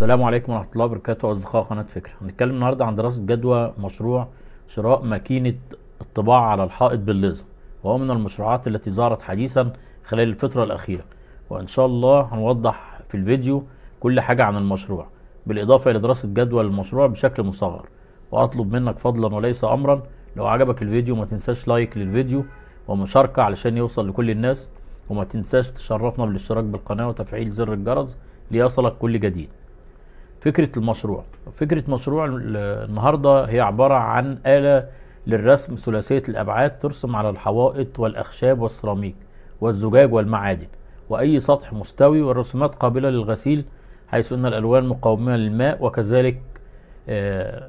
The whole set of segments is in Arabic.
السلام عليكم ورحمة الله وبركاته أصدقاء قناة فكرة هنتكلم النهاردة عن دراسة جدوى مشروع شراء ماكينة الطباعة على الحائط بالليزر وهو من المشروعات التي ظهرت حديثا خلال الفترة الأخيرة وإن شاء الله هنوضح في الفيديو كل حاجة عن المشروع بالإضافة إلى دراسة جدوى المشروع بشكل مصغر وأطلب منك فضلا وليس أمرا لو عجبك الفيديو ما تنساش لايك للفيديو ومشاركة علشان يوصل لكل الناس وما تنساش تشرفنا بالاشتراك بالقناة وتفعيل زر الجرس ليصلك كل جديد فكره المشروع فكره مشروع النهارده هي عباره عن اله للرسم ثلاثيه الابعاد ترسم على الحوائط والاخشاب والسيراميك والزجاج والمعادن واي سطح مستوي والرسومات قابله للغسيل حيث ان الالوان مقاومه للماء وكذلك آه،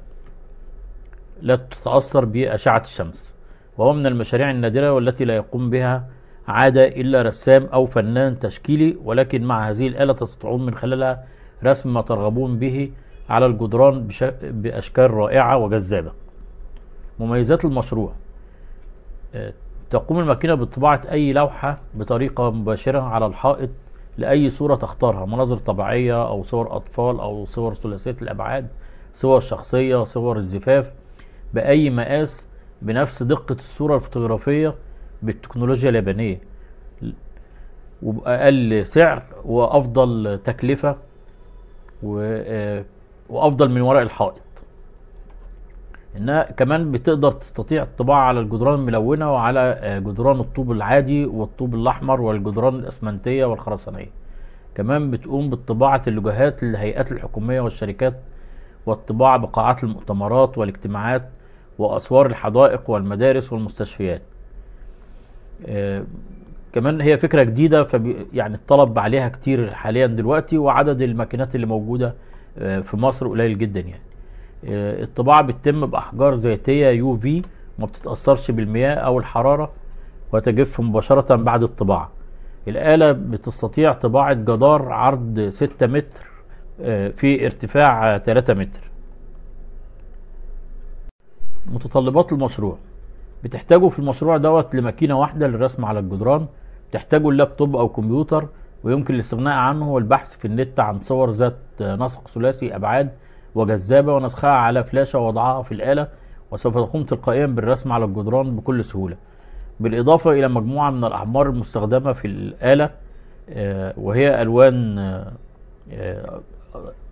لا تتاثر باشعه الشمس وهو من المشاريع النادره والتي لا يقوم بها عاده الا رسام او فنان تشكيلي ولكن مع هذه الاله تستطيعون من خلالها رسم ما ترغبون به على الجدران بأشكال رائعة وجذابة مميزات المشروع آه، تقوم الماكينة بطباعة أي لوحة بطريقة مباشرة على الحائط لأي صورة تختارها مناظر طبيعية أو صور أطفال أو صور ثلاثية الأبعاد صور شخصية صور الزفاف بأي مقاس بنفس دقة الصورة الفوتوغرافية بالتكنولوجيا اليابانية وبأقل سعر وأفضل تكلفة آه، وافضل من ورق الحائط انها كمان بتقدر تستطيع الطباعه على الجدران الملونه وعلى آه، جدران الطوب العادي والطوب الاحمر والجدران الاسمنتيه والخرسانيه كمان بتقوم بطباعه اللوجوهات للهيئات الحكوميه والشركات والطباعه بقاعات المؤتمرات والاجتماعات واسوار الحدائق والمدارس والمستشفيات آه، كمان هي فكره جديده فبي يعني الطلب عليها كتير حاليا دلوقتي وعدد الماكينات اللي موجوده آه، في مصر قليل جدا يعني آه، الطباعه بتتم باحجار ذاتيه يو في ما بتتاثرش بالمياه او الحراره وتجف مباشره بعد الطباعه الاله بتستطيع طباعه جدار عرض 6 متر آه، في ارتفاع 3 متر متطلبات المشروع بتحتاجوا في المشروع دوت لماكينه واحده للرسم على الجدران بتحتاجوا اللابتوب او كمبيوتر ويمكن الاستغناء عنه والبحث في النت عن صور ذات نسق ثلاثي ابعاد وجذابه ونسخها على فلاشه ووضعها في الاله وسوف تقوم تلقائيا بالرسم على الجدران بكل سهوله بالاضافه الى مجموعه من الاحمار المستخدمه في الاله آه، وهي الوان آه، آه،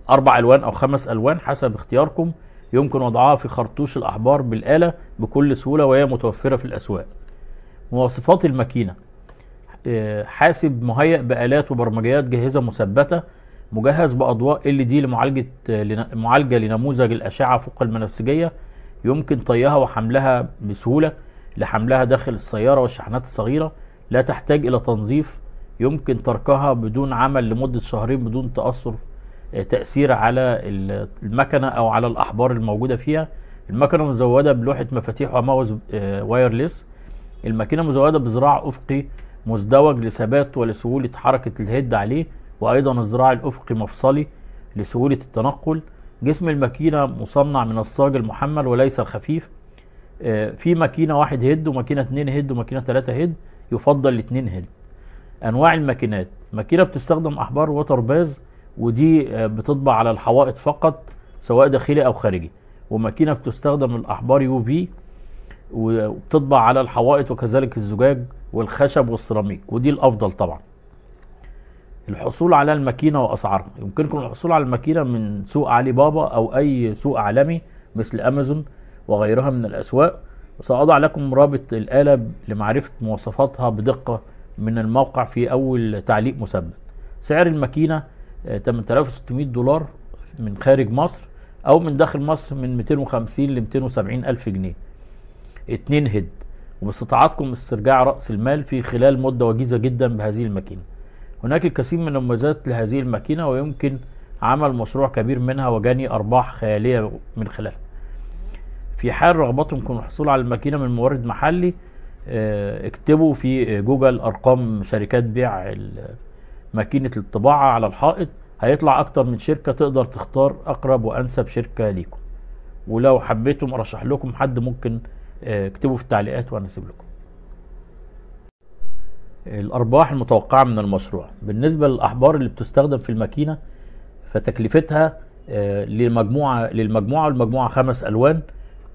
اربع الوان او خمس الوان حسب اختياركم يمكن وضعها في خرطوش الأحبار بالآلة بكل سهولة وهي متوفرة في الأسواق مواصفات الماكينة آه، حاسب مهيأ بآلات وبرمجيات جاهزة مثبتة مجهز بأضواء LED لمعالجة آه، معالجة لنموذج الأشعة فوق البنفسجية يمكن طيها وحملها بسهولة لحملها داخل السيارة والشحنات الصغيرة لا تحتاج إلى تنظيف يمكن تركها بدون عمل لمدة شهرين بدون تأثر تاثير على المكنه او على الاحبار الموجوده فيها المكنه مزوده بلوحه مفاتيح وماوس وايرلس آه، الماكينه مزوده بذراع افقي مزدوج لثبات ولسهوله حركه الهيد عليه وايضا الذراع الافقي مفصلي لسهوله التنقل جسم الماكينه مصنع من الصاج المحمل وليس الخفيف آه، في ماكينه واحد هيد وماكينه اتنين هيد وماكينه تلاته هيد يفضل الاتنين هيد انواع الماكينات ماكينه بتستخدم احبار ووتر باز ودي آه، بتطبع على الحوائط فقط سواء داخلي او خارجي وماكينه بتستخدم الاحبار يو في وبتطبع على الحوائط وكذلك الزجاج والخشب والسيراميك ودي الافضل طبعا الحصول على الماكينه واسعارها يمكنكم الحصول على الماكينه من سوق علي بابا او اي سوق عالمي مثل امازون وغيرها من الاسواق وساضع لكم رابط الاله لمعرفه مواصفاتها بدقه من الموقع في اول تعليق مثبت سعر الماكينه 8600 آه، دولار من خارج مصر او من داخل مصر من 250 ل 270 الف جنيه اتنين هيد وباستطاعتكم استرجاع رأس المال في خلال مدة وجيزة جدا بهذه الماكينة هناك الكثير من المميزات لهذه الماكينة ويمكن عمل مشروع كبير منها وجني أرباح خيالية من خلالها في حال رغبتكم الحصول على الماكينة من مورد محلي آه، اكتبوا في جوجل أرقام شركات بيع ماكينه الطباعه على الحائط هيطلع اكتر من شركه تقدر تختار اقرب وانسب شركه ليكم ولو حبيتم ارشح لكم حد ممكن آه، اكتبوا في التعليقات وانا اسيب لكم الارباح المتوقعه من المشروع بالنسبه للاحبار اللي بتستخدم في الماكينه فتكلفتها آه، لمجموعه للمجموعه والمجموعه خمس الوان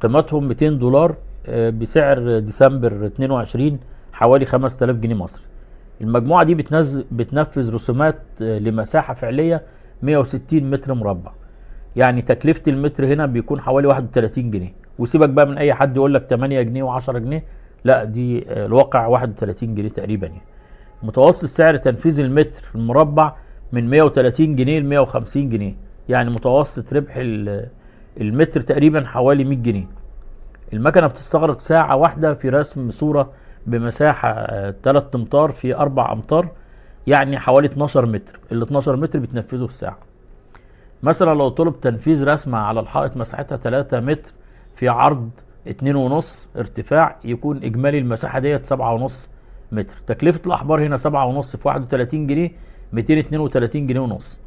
قيمتهم 200 دولار آه، بسعر ديسمبر 22 حوالي 5000 جنيه مصري المجموعة دي بتنزل بتنفذ رسومات آه، لمساحة فعلية 160 متر مربع يعني تكلفة المتر هنا بيكون حوالي 31 جنيه وسيبك بقى من اي حد يقول لك 8 جنيه و10 جنيه لا دي آه، الواقع 31 جنيه تقريبا يعني متوسط سعر تنفيذ المتر المربع من 130 جنيه ل 150 جنيه يعني متوسط ربح المتر تقريبا حوالي 100 جنيه المكنه بتستغرق ساعه واحده في رسم صوره بمساحه 3 آه، امتار في 4 امتار يعني حوالي 12 متر ال 12 متر بتنفذه في ساعه مثلا لو طلب تنفيذ رسمه على الحائط مساحتها 3 متر في عرض 2.5 ارتفاع يكون اجمالي المساحه ديت 7.5 متر تكلفه الاحبار هنا 7.5 في 31 جنيه 232 جنيه ونص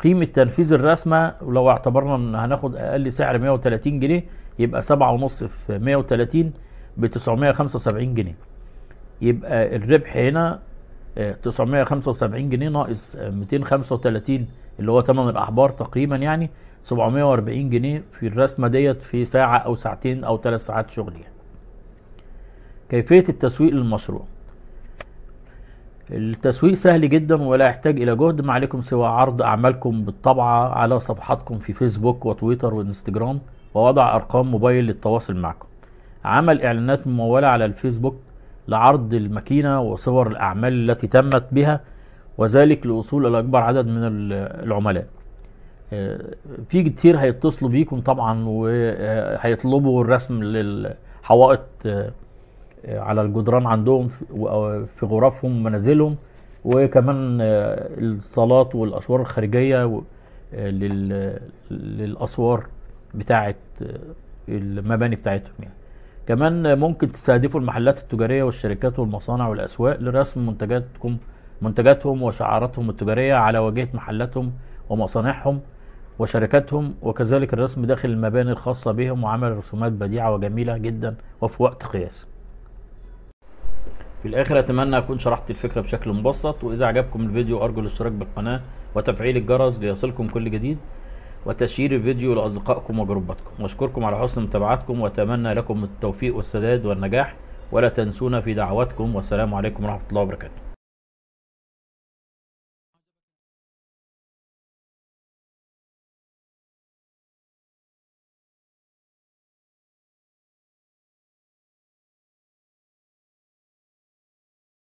قيمة تنفيذ الرسمة لو اعتبرنا ان هناخد اقل سعر 130 جنيه يبقى 7.5 في 130 ب 975 جنيه يبقى الربح هنا 975 آه، جنيه ناقص 235 آه، اللي هو ثمن الاحبار تقريبا يعني 740 جنيه في الرسمه ديت في ساعه او ساعتين او ثلاث ساعات شغل يعني. كيفيه التسويق للمشروع التسويق سهل جدا ولا يحتاج الى جهد ما عليكم سوى عرض اعمالكم بالطبعه على صفحاتكم في فيسبوك وتويتر وانستجرام ووضع ارقام موبايل للتواصل معكم عمل اعلانات مموله على الفيسبوك لعرض الماكينة وصور الأعمال التي تمت بها وذلك للوصول إلى أكبر عدد من العملاء آه، في كتير هيتصلوا بيكم طبعا وهيطلبوا الرسم للحوائط آه، على الجدران عندهم في غرفهم ومنازلهم وكمان آه، الصالات والاسوار الخارجيه للاسوار بتاعه المباني بتاعتهم يعني كمان ممكن تستهدفوا المحلات التجارية والشركات والمصانع والأسواق لرسم منتجاتكم منتجاتهم وشعاراتهم التجارية على واجهة محلاتهم ومصانعهم وشركاتهم وكذلك الرسم داخل المباني الخاصة بهم وعمل رسومات بديعة وجميلة جدا وفي وقت قياسي في الآخر أتمنى أكون شرحت الفكرة بشكل مبسط وإذا عجبكم الفيديو أرجو الاشتراك بالقناة وتفعيل الجرس ليصلكم كل جديد وتشير الفيديو لأصدقائكم وجروباتكم واشكركم على حسن متابعتكم وأتمنى لكم التوفيق والسداد والنجاح ولا تنسونا في دعواتكم والسلام عليكم ورحمة الله وبركاته